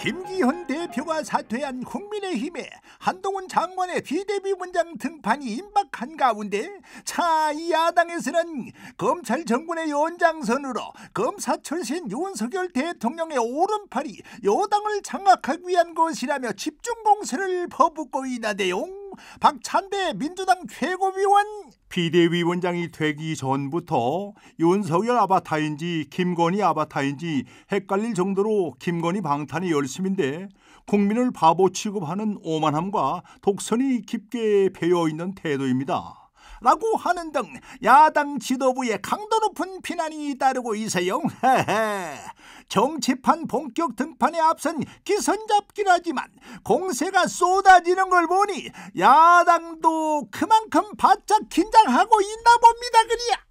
김기현 대표가 사퇴한 국민의힘에 한동훈 장관의 비대비 문장 등판이 임박한 가운데 차 이 야당에서는 검찰 정권의 연장선으로 검사 출신 윤석열 대통령의 오른팔이 여당을 장악하기 위한 것이라며 집중 공세를 퍼붓고 있는데용 박찬대 민주당 최고위원 비대위원장이 되기 전부터 윤석열 아바타인지 김건희 아바타인지 헷갈릴 정도로 김건희 방탄이 열심인데 국민을 바보 취급하는 오만함과 독선이 깊게 배어있는 태도입니다. 라고 하는 등 야당 지도부의 강도 높은 비난이 따르고 있어요. 정치판 본격 등판에 앞선 기선잡기라지만 공세가 쏟아지는 걸 보니 야당도 그만큼 바짝 긴장하고 있나 봅니다 그리야.